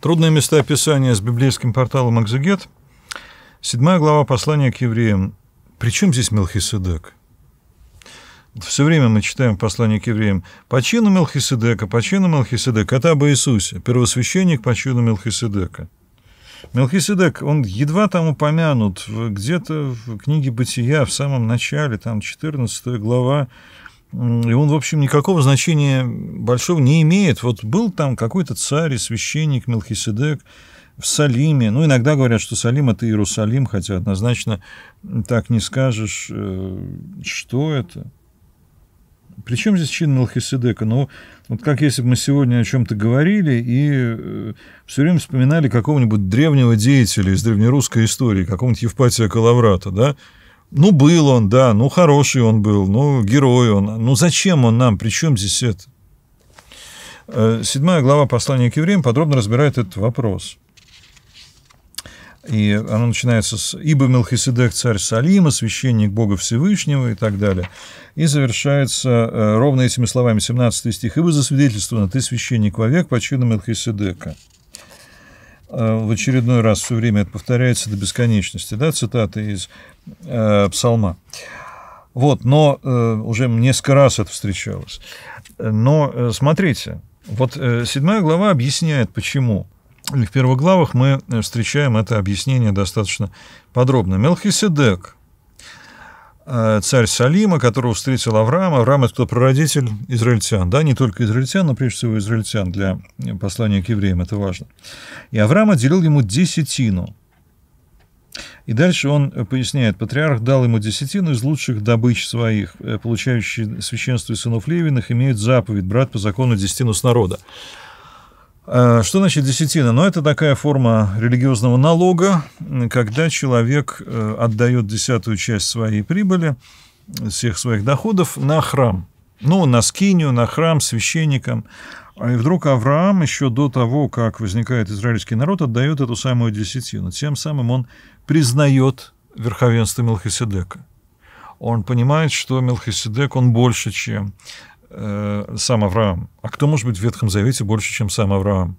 Трудные места описания с библейским порталом «Экзегет». Седьмая глава послания к евреям. При чем здесь Мелхиседек? Все время мы читаем послание к евреям. По чину Мелхиседека, по чину Мелхиседека. Это об Иисусе, первосвященник по чину Мелхиседека. Мелхиседек, он едва там упомянут где-то в книге «Бытия» в самом начале, там 14 глава, и он, в общем, никакого значения большого не имеет. Вот был там какой-то царь и священник Мелхиседек в Салиме. Ну, иногда говорят, что Салим – это Иерусалим, хотя однозначно так не скажешь, э, что это. Причем здесь чин Мелхиседека? Ну, вот как если бы мы сегодня о чем-то говорили и э, все время вспоминали какого-нибудь древнего деятеля из древнерусской истории, какого-нибудь Евпатия Калаврата, да, ну, был он, да, ну, хороший он был, ну, герой он. Ну, зачем он нам? Причем здесь это? Э, седьмая глава послания к евреям подробно разбирает этот вопрос. И она начинается с «Ибо Мелхиседек царь Салима, священник Бога Всевышнего» и так далее. И завершается э, ровно этими словами 17 стих «Ибо засвидетельствовано ты священник вовек по чину Мелхиседека». Э, в очередной раз все время это повторяется до бесконечности, да, цитаты из э, Псалма. Вот, но э, уже несколько раз это встречалось. Но э, смотрите, вот э, седьмая глава объясняет, почему. В первых главах мы э, встречаем это объяснение достаточно подробно. Мелхиседек – Э, царь Салима, которого встретил Авраам. Авраам – это кто-то прародитель израильтян. Да, не только израильтян, но прежде всего израильтян для э, послания к евреям. Это важно. И Авраам отделил ему десятину. И дальше он э, поясняет, патриарх дал ему десятину из лучших добыч своих, получающие священство и сынов Левиных, имеют заповедь брать по закону десятину с народа. Э, что значит десятина? Ну, это такая форма религиозного налога, когда человек э, отдает десятую часть своей прибыли, всех своих доходов на храм. Ну, на скинию, на храм, священникам. А и вдруг Авраам еще до того, как возникает израильский народ, отдает эту самую десятину. Тем самым он признает верховенство Мелхиседека. Он понимает, что Мелхиседек, он больше, чем э, сам Авраам. А кто может быть в Ветхом Завете больше, чем сам Авраам?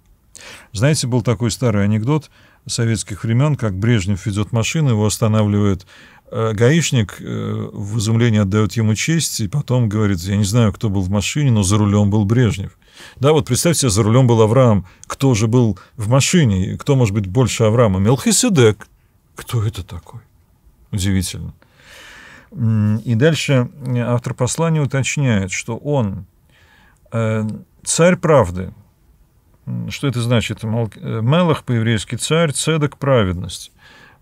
Знаете, был такой старый анекдот советских времен, как Брежнев ведет машину, его останавливает э, гаишник э, в изумлении отдает ему честь и потом говорит, я не знаю, кто был в машине, но за рулем был Брежнев. Да, вот представьте, за рулем был Авраам. Кто же был в машине? Кто может быть больше Авраама? Мелхиседек. Кто это такой? Удивительно. И дальше э, автор послания уточняет, что он э, царь правды. Что это значит? Э, Мелах по-еврейски царь, цедок праведность.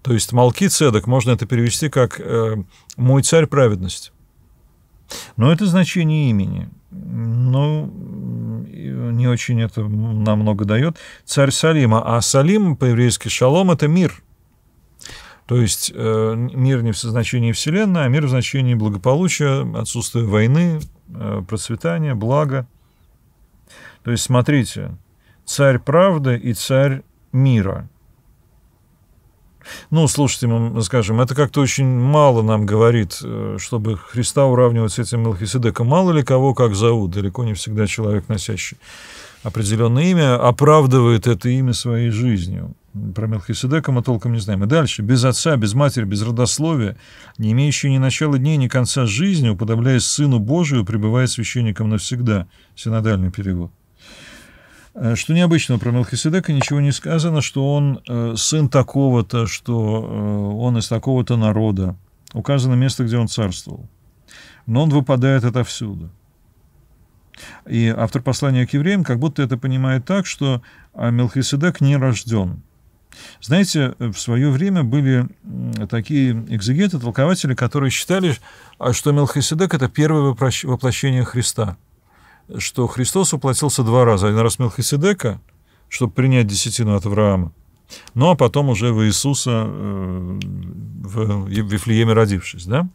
То есть Малки Цедок, можно это перевести как «мой царь праведность». Но это значение имени. Ну, не очень это нам много дает. Царь Салима. А Салим по-еврейски «шалом» — это мир – то есть э, мир не в значении Вселенной, а мир в значении благополучия, отсутствия войны, э, процветания, блага. То есть смотрите, царь правды и царь мира. Ну, слушайте, мы скажем, это как-то очень мало нам говорит, э, чтобы Христа уравнивать с этим Мелхиседеком. Мало ли кого как зовут, далеко не всегда человек, носящий определенное имя, оправдывает это имя своей жизнью про Мелхиседека мы толком не знаем. И дальше. «Без отца, без матери, без родословия, не имеющий ни начала дней, ни конца жизни, уподобляясь Сыну Божию, пребывает священником навсегда». Синодальный перевод. Э, что необычного про Мелхиседека, ничего не сказано, что он э, сын такого-то, что э, он из такого-то народа. Указано место, где он царствовал. Но он выпадает отовсюду. И автор послания к евреям как будто это понимает так, что а Мелхиседек не рожден. Знаете, в свое время были такие экзегеты, толкователи, которые считали, а, что Мелхиседек – это первое воплощение Христа, что Христос воплотился два раза. Один раз Мелхиседека, чтобы принять десятину от Авраама, ну а потом уже в Иисуса э, в Вифлееме родившись, да?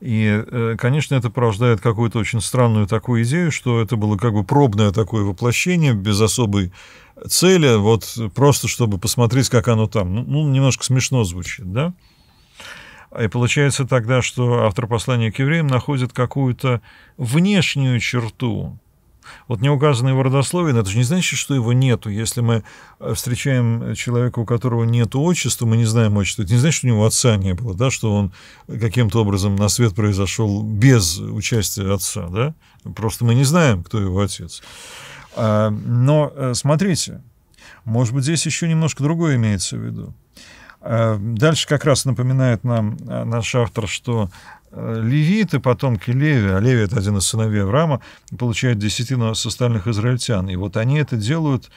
И, э, конечно, это порождает какую-то очень странную такую идею, что это было как бы пробное такое воплощение без особой цели, вот просто чтобы посмотреть, как оно там. Ну, ну немножко смешно звучит, да? А и получается тогда, что автор послания к евреям находит какую-то внешнюю черту, вот не указанное его родословие, но это же не значит, что его нету. Если мы э, встречаем человека, у которого нет отчества, мы не знаем отчество, это не значит, что у него отца не было, да, что он каким-то образом на свет произошел без участия отца, да? Просто мы не знаем, кто его отец. А, но э, смотрите, может быть, здесь еще немножко другое имеется в виду. Э, дальше как раз напоминает нам э, наш автор, что э, левиты, потомки Леви, а Леви — это один из сыновей Авраама, получают десятину с остальных израильтян. И вот они это делают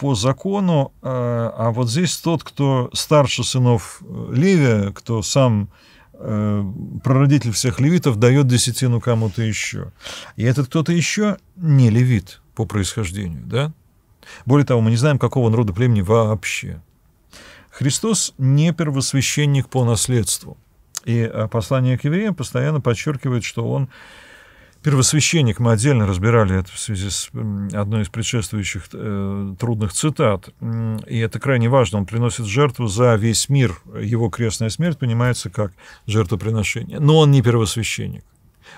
по закону, а вот здесь тот, кто старше сынов леви, кто сам прародитель всех левитов, дает десятину кому-то еще. И этот кто-то еще не левит по происхождению, да? Более того, мы не знаем, какого он рода племени вообще. Христос не первосвященник по наследству. И э, послание к евреям постоянно подчеркивает, что он первосвященник. Мы отдельно разбирали это в связи с одной из предшествующих э, трудных цитат. И это крайне важно. Он приносит жертву за весь мир. Его крестная смерть понимается как жертвоприношение. Но он не первосвященник.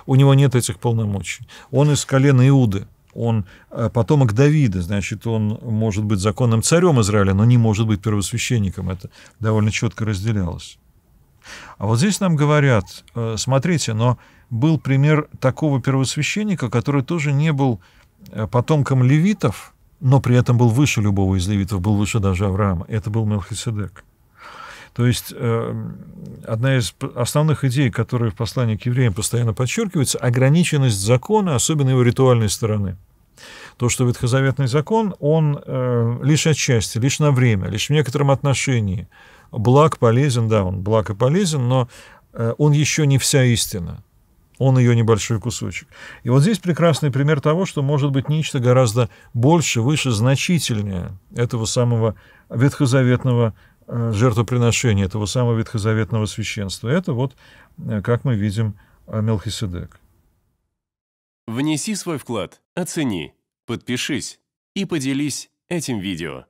У него нет этих полномочий. Он из колена Иуды он э, потомок Давида, значит, он может быть законным царем Израиля, но не может быть первосвященником. Это довольно четко разделялось. А вот здесь нам говорят, э, смотрите, но был пример такого первосвященника, который тоже не был э, потомком левитов, но при этом был выше любого из левитов, был выше даже Авраама. Это был Мелхиседек. То есть э, одна из основных идей, которые в послании к евреям постоянно подчеркивается, ограниченность закона, особенно его ритуальной стороны. То, что ветхозаветный закон, он э, лишь отчасти, лишь на время, лишь в некотором отношении. Благ полезен, да, он благ и полезен, но э, он еще не вся истина. Он ее небольшой кусочек. И вот здесь прекрасный пример того, что может быть нечто гораздо больше, выше, значительнее этого самого ветхозаветного Э, жертвоприношение этого самого ветхозаветного священства. Это вот, э, как мы видим, э, Мелхиседек. Внеси свой вклад, оцени, подпишись и поделись этим видео.